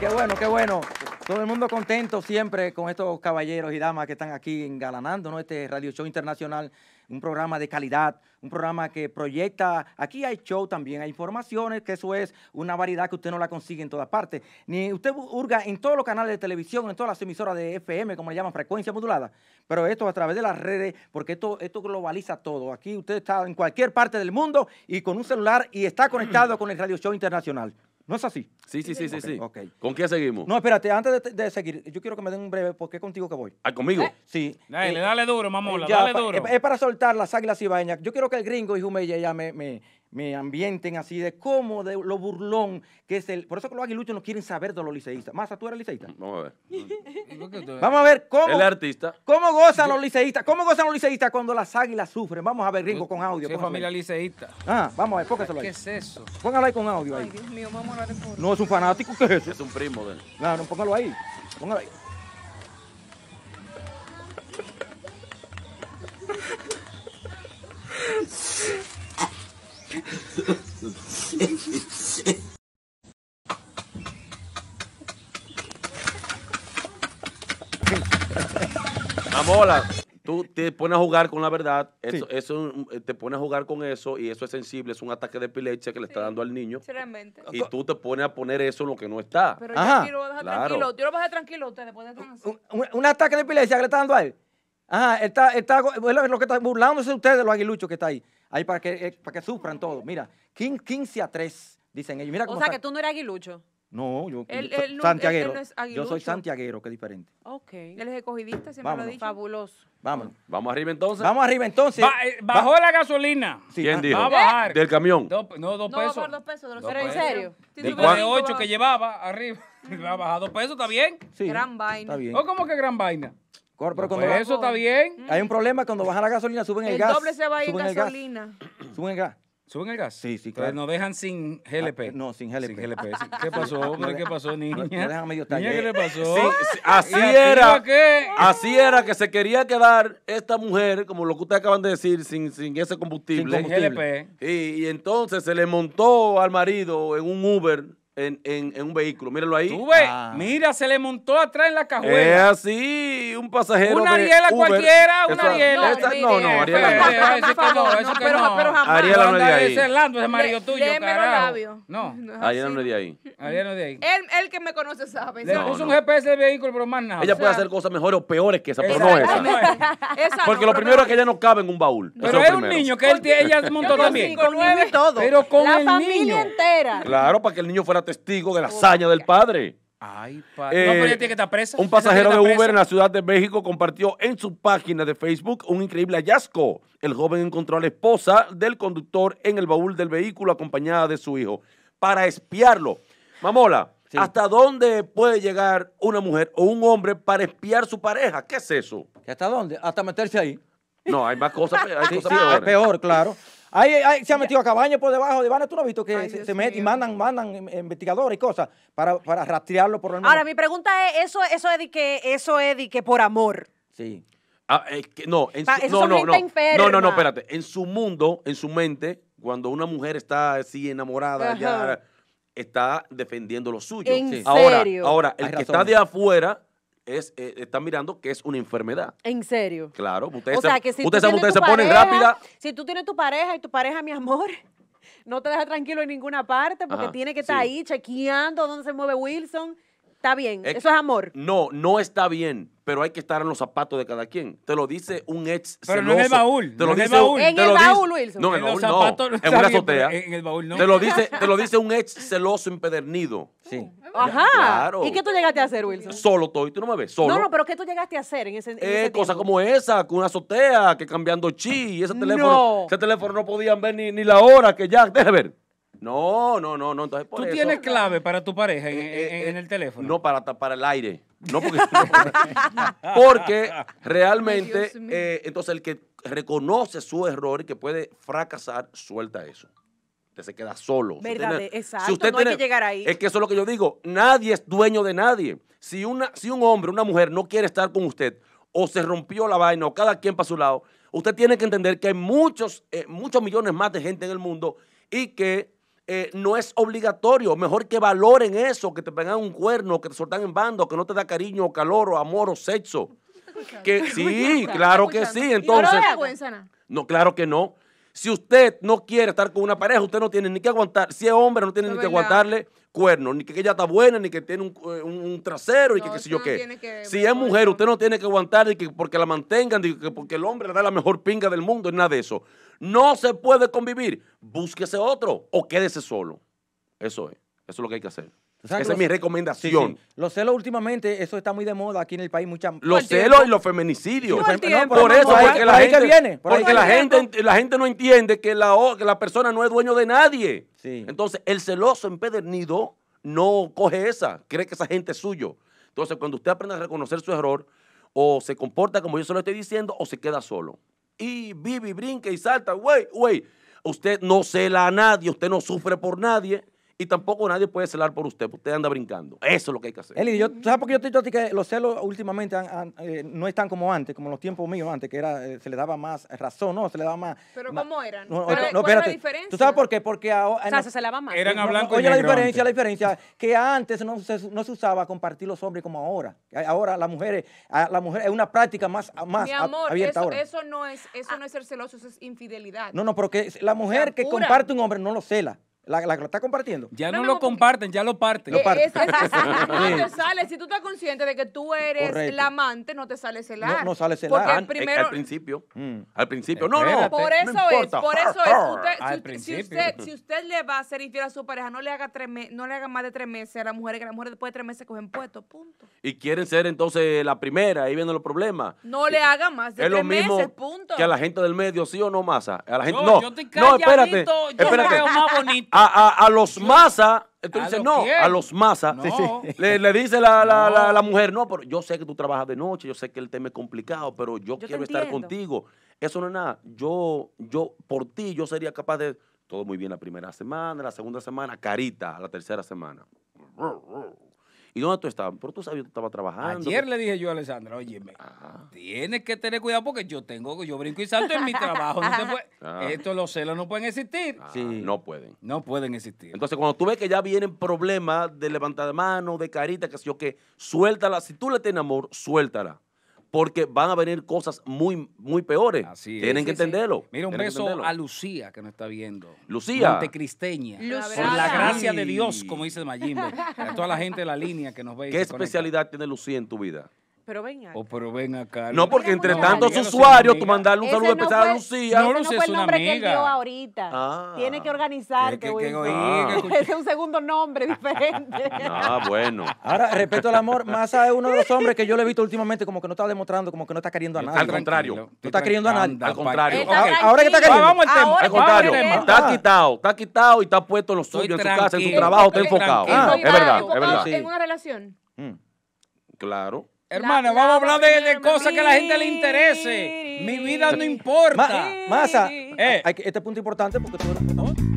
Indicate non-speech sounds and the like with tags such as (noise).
qué bueno, qué bueno. Todo el mundo contento siempre con estos caballeros y damas que están aquí engalanando ¿no? este Radio Show Internacional, un programa de calidad, un programa que proyecta, aquí hay show también, hay informaciones, que eso es una variedad que usted no la consigue en todas partes. Ni usted hurga en todos los canales de televisión, en todas las emisoras de FM, como le llaman, frecuencia modulada, pero esto a través de las redes, porque esto, esto globaliza todo. Aquí usted está en cualquier parte del mundo y con un celular y está conectado (clears throat) con el Radio Show Internacional. ¿No es así? Sí, sí, sí, sí. sí. Okay, ¿Con qué seguimos? No, espérate, antes de, seguir, yo quiero que me den un breve, porque es contigo que voy. ¿Ah, conmigo? Eh, sí. Dale, eh, dale duro, mamola, dale duro. Es, para soltar las águilas bañas Yo quiero que el gringo y Jumeya ya me, me ambienten así de cómo, de lo burlón que es el. Por eso que los aguiluchos no quieren saber de los liceístas. Masa, ¿tú eres liceísta? Vamos a ver. Vamos a ver cómo. El artista. ¿Cómo gozan los liceístas? ¿Cómo gozan los liceístas cuando las águilas sufren? Vamos a ver, Ringo, con audio. Soy familia liceísta. Ah, vamos a ver, póngaselo ahí. ¿Qué es eso? Póngalo ahí con audio. Ahí. Dios mío, vamos a No, es un fanático, ¿qué es eso? Es un primo de él. No, no, póngalo ahí. Póngalo ahí. Hola, tú te pones a jugar con la verdad, eso, eh, te pones a jugar con eso y eso es sensible, es un ataque de epilepsia que le está dando al niño. Y tú te pones a poner eso en lo que no está. Pero yo lo voy a dejar tranquilo, yo lo voy a dejar tranquilo ustedes, un, un, un, ataque de epilepsia que le está dando a él. Ajá, está, está, es lo que está burlándose ustedes, de los aguiluchos que está ahí. Ahí para que, eh, para que sufran todo. Mira, 15 a 3, dicen ellos. o sea, que tú no eres aguilucho. No, yo, santiaguero. yo soy santiaguero, que es diferente. Ok. Él es ecogidista, se me lo ha Fabuloso. Vamos, Vamos arriba entonces. Vamos arriba entonces. Eh, bajó la gasolina. ¿Quién dijo? Va a bajar. ¿Del camión? no, dos pesos. No, dos pesos. ¿Pero en serio? de ocho que llevaba arriba. Va a bajar dos pesos, ¿está bien? Sí. Gran vaina. Está bien. ¿O cómo que gran vaina? Pero cuando eso está bien. Hay un problema cuando baja la gasolina, suben el, gas. El doble se va a ir gasolina. Suben el gas. ¿Suben el gas? Sí, sí, claro. Pero nos dejan sin ah, GLP. no, sin GLP. (laughs) ¿Qué pasó? ¿Qué pasó, niña? ¿qué le pasó? así era. Qué? Así era que se quería quedar esta mujer, como lo que ustedes acaban de decir, sin, sin ese combustible. Sin GLP. Y, y entonces se le montó al marido en un Uber en, un vehículo. Míralo ahí. ¿Tú ves? Ah. Mira, se le montó atrás en la cajuela. Es así, un pasajero. Una Ariela cualquiera, una Ariela. No, no, Ariela no. pero jamás. Ariela no es de ahí. Ese marido tuyo, No. Ariela no es de ahí. Ariela no es de ahí. Él que me conoce sabe. Se puso un GPS de vehículo, pero más nada. Ella puede hacer cosas mejores o peores que esa, pero no esa. (laughs) Porque lo primero es que ella no cabe en un baúl. Pero es un niño que ella montó también. Con todo. Pero con una familia entera. Claro, para que el niño fuera testigo de la hazaña del padre. Ay, padre. Un pasajero de Uber en la Ciudad de México compartió en su página de Facebook un increíble hallazgo. El joven encontró a la esposa del conductor en el baúl del vehículo acompañada de su hijo para espiarlo. Mamola, ¿Hasta dónde puede llegar una mujer o un hombre para espiar su pareja? ¿Qué es eso? ¿Hasta dónde? Hasta meterse ahí. No, hay más cosas, hay peor, claro. se ha metido a cabaña por debajo de vanas. tú no has visto que se, meten y mandan, mandan investigadores y cosas para, rastrearlo por el mundo. Ahora, mi pregunta es, eso, eso es de que, eso por amor. Sí. Ah, no, en su, no, no, no. no, no, espérate. En su mundo, en su mente, cuando una mujer está así enamorada, ya está defendiendo lo suyo. ¿En serio? Ahora, ahora, el que está de afuera es, eh, están mirando que es una enfermedad. ¿En serio? Claro. Ustedes, o sea, que si ustedes, tú se rápida. Si tú tienes tu pareja y tu pareja, mi amor, no te deja tranquilo en ninguna parte porque tiene que estar ahí chequeando dónde se mueve Wilson está bien. Eso es amor. No, no está bien, pero hay que estar en los zapatos de cada quien. Te lo dice un ex Pero celoso. no en el Te lo no dice, en el baúl. En el baúl, Wilson. No, en, el baúl no. no en (laughs) una azotea. en el baúl no. Te lo dice, te lo dice un ex celoso empedernido. Sí. Oh. Ajá. ¿Y qué tú llegaste a hacer, Wilson? Solo estoy. Tú no me ves. Solo. No, no, pero ¿qué tú llegaste a hacer en ese, eh, Cosas como esa, con una azotea, que cambiando chi, y ese teléfono. No. Ese teléfono no podían ver ni, ni la hora, que ya, déjame ver. No, no, no, no. ¿Tú tienes clave para tu pareja en, eh, eh, el eh, teléfono? No, para, para el aire. No porque, (laughs) realmente, entonces el que reconoce su error y que puede fracasar, suelta eso. Usted se queda solo. Verdad, exacto. Si usted no tiene, que llegar ahí. Es que eso es lo que yo digo. Nadie es dueño de nadie. Si, una, si un hombre, una mujer no quiere estar con usted, o se rompió la vaina, o cada quien para su lado, usted tiene que entender que hay muchos, muchos millones más de gente en el mundo y que eh, no es obligatorio. Mejor que valoren eso, que te pegan un cuerno, que te soltan en bando, que no te da cariño, calor, o amor, o sexo. (laughs) Que, sí, claro que sí. Entonces, no, claro que no. Si usted no quiere estar con una pareja, usted no tiene ni que aguantar. Si es hombre, no tiene ni que aguantarle cuernos, ni que ella está buena, ni que tiene un, eh, trasero, y que qué yo qué. si es mujer, usted no tiene que aguantar y porque la mantengan, porque el hombre le da la mejor pinga del mundo, nada de eso. No se puede convivir. Búsquese otro o quédese solo. Eso es. Eso es lo que hay que hacer. Esa es mi recomendación. Los celos últimamente, eso está muy de moda aquí en el país. Mucha... Los celos y los feminicidios. por, eso, porque, la, gente, viene, porque la, gente, la gente no entiende que la, la persona no es dueño de nadie. Entonces, el celoso empedernido no coge esa, cree que esa gente es suyo. Entonces, cuando usted aprende a reconocer su error, o se comporta como yo se lo estoy diciendo, o se queda solo. Y vive y brinca y salta, güey, güey. Usted no cela a nadie, usted no sufre por nadie y tampoco nadie puede celar por usted, porque usted anda brincando. Eso es lo que hay que hacer. Eli, ¿sabes por qué yo te digo que los celos últimamente eh, no están como antes, como en los tiempos míos antes, que era, eh, se le daba más razón, ¿no? Se le daba más... ¿Pero cómo eran? No, no, espérate. la diferencia? ¿Tú sabes por qué? Porque ahora... O sea, se celaba más. Eran a blanco Oye, la diferencia, la diferencia, que antes no se, usaba compartir los hombres como ahora. Ahora las mujeres, la mujer es una práctica más, más Mi amor, eso, no es, eso ah. no es ser celoso, eso es infidelidad. No, no, porque la mujer que comparte un hombre no lo cela. La, la, lo está compartiendo. Ya no, lo comparten, ya lo parten. Eh, no (laughs) sale. Si tú estás consciente de que tú eres la amante, no te sale celar. No, no sale celar. Porque al eh, principio. Mm. Al principio. No, no. Por eso es, por eso es. (laughs) si, usted, si usted le va a ser infiel a su pareja, no le haga tres no le haga más de tres meses a la mujer que las mujeres después de tres meses cogen puesto Punto. Y quieren ser entonces la primera, ahí viendo los problemas. No le eh, haga más de es lo mismo meses, punto. Que a la gente del medio, sí o no, masa. A la gente. No, no, yo te no espérate. Yo espérate. más bonito a, los masa, eh, no, a los masa, Le, dice la, la, mujer, no, pero yo sé que tú trabajas de noche, yo sé que el tema es complicado, pero yo, quiero estar contigo. Eso no es nada. Yo, yo, por ti, yo sería capaz de. Todo muy bien la primera semana, la segunda semana, carita, la tercera semana. ¿Y dónde tú estabas? Pero tú sabías que estaba trabajando. Ayer le dije yo a Alessandra, oye, ah. tienes que tener cuidado porque yo tengo, yo brinco y salto en mi trabajo. No ah. Estos los celos no pueden existir. Ah, sí. No pueden. No pueden existir. Entonces, cuando tú ves que ya vienen problemas de levantar de mano, de carita, que si yo que, suéltala. Si tú le tienes amor, suéltala porque van a venir cosas muy, muy peores. Así Tienen que entenderlo. Mira, un beso a Lucía que nos está viendo. Lucía. Montecristeña. Lucía. Por la gracia de Dios, como dice Mayimbe. A toda la gente de la línea que nos ve. ¿Qué especialidad tiene Lucía en tu vida? Pero ven acá. O pero ven acá. No, porque entre tantos usuarios, tú mandarle un saludo especial a Lucía. No, Lucía es una amiga. ahorita. Ah. Tiene que organizar. que, ah. Ese es un segundo nombre (laughs) diferente. ah, bueno. Ahora, respecto al amor, Massa es uno de los hombres que yo le he visto últimamente como que no está demostrando, como que no está queriendo a nadie. Al contrario. No está queriendo a nadie. Al contrario. Ahora que está queriendo. Vamos al tema. Al contrario. Está quitado, está quitado y está puesto en lo suyo, en su casa, en su trabajo, está enfocado. Ah, es verdad, es verdad. ¿En una relación? Claro. Hermana, vamos a hablar de, cosas que a la gente le interese. Mi vida no importa. masa, eh. este punto importante porque tú eres